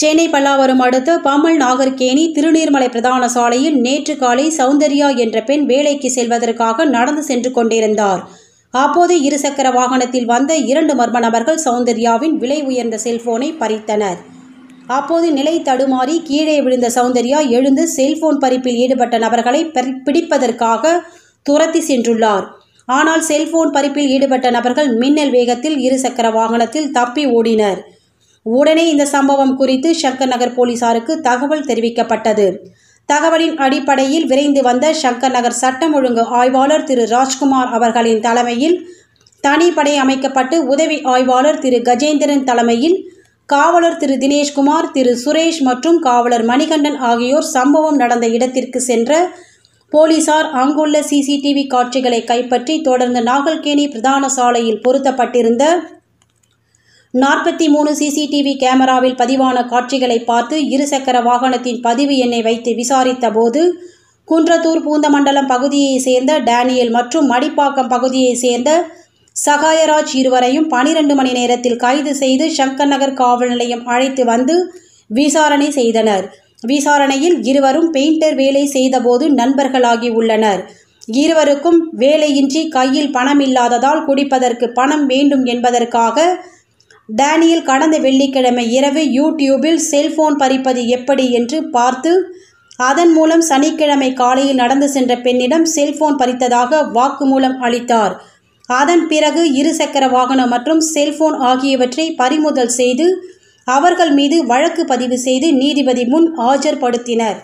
சென்னை பல்லாவரம் அடுத்த பாமல் நாகர்கேணி திருநீர்மலை பிரதான சாலையில் நேற்று காலை சௌந்தர்யா என்ற பெண் வேலைக்கு செல்வதற்காக நடந்து சென்று கொண்டிருந்தார் அப்போது இருசக்கர வாகனத்தில் வந்த இரண்டு மர்ம நபர்கள் சௌந்தர்யாவின் விலை உயர்ந்த செல்போனை பறித்தனர் அப்போது நிலை தடுமாறி கீழே விழுந்த சௌந்தர்யா எழுந்து செல்போன் பறிப்பில் ஈடுபட்ட நபர்களை பிடிப்பதற்காக துரத்தி சென்றுள்ளார் ஆனால் செல்போன் பறிப்பில் ஈடுபட்ட நபர்கள் மின்னல் வேகத்தில் இருசக்கர வாகனத்தில் தப்பி ஓடினர் உடனே இந்த சம்பவம் குறித்து சங்கர் நகர் போலீசாருக்கு தகவல் தெரிவிக்கப்பட்டது தகவலின் அடிப்படையில் விரைந்து வந்த சங்கர் நகர் சட்டம் ஒழுங்கு ஆய்வாளர் திரு ராஜ்குமார் அவர்களின் தலைமையில் தனிப்படை அமைக்கப்பட்டு உதவி ஆய்வாளர் திரு கஜேந்திரன் தலைமையில் காவலர் திரு தினேஷ்குமார் திரு சுரேஷ் மற்றும் காவலர் மணிகண்டன் ஆகியோர் சம்பவம் நடந்த இடத்திற்கு சென்ற போலீசார் அங்குள்ள சிசிடிவி காட்சிகளை கைப்பற்றி தொடர்ந்து நாகல்கேணி பிரதான சாலையில் பொருத்தப்பட்டிருந்த நாற்பத்தி மூணு சிசிடிவி கேமராவில் பதிவான காட்சிகளை பார்த்து இருசக்கர வாகனத்தின் பதிவு எண்ணை வைத்து விசாரித்த போது குன்றத்தூர் பூந்தமண்டலம் பகுதியை சேர்ந்த டேனியல் மற்றும் மடிப்பாக்கம் பகுதியை சேர்ந்த சகாயராஜ் இருவரையும் பனிரெண்டு மணி நேரத்தில் கைது செய்து சங்கர் நகர் காவல் நிலையம் அழைத்து வந்து விசாரணை செய்தனர் விசாரணையில் இருவரும் பெயிண்டர் வேலை செய்தபோது நண்பர்களாகி உள்ளனர் இருவருக்கும் வேலையின்றி கையில் பணம் இல்லாததால் குடிப்பதற்கு பணம் வேண்டும் என்பதற்காக டேனியல் கடந்த வெள்ளிக்கிழமை இரவு யூடியூபில் செல்போன் பறிப்பது எப்படி என்று பார்த்து அதன் மூலம் சனிக்கிழமை காலையில் நடந்து சென்ற பெண்ணிடம் செல்போன் பறித்ததாக வாக்குமூலம் அளித்தார் அதன் பிறகு இருசக்கர வாகனம் மற்றும் செல்போன் ஆகியவற்றை பறிமுதல் செய்து அவர்கள் மீது வழக்கு பதிவு செய்து நீதிபதி முன் ஆஜர்படுத்தினர்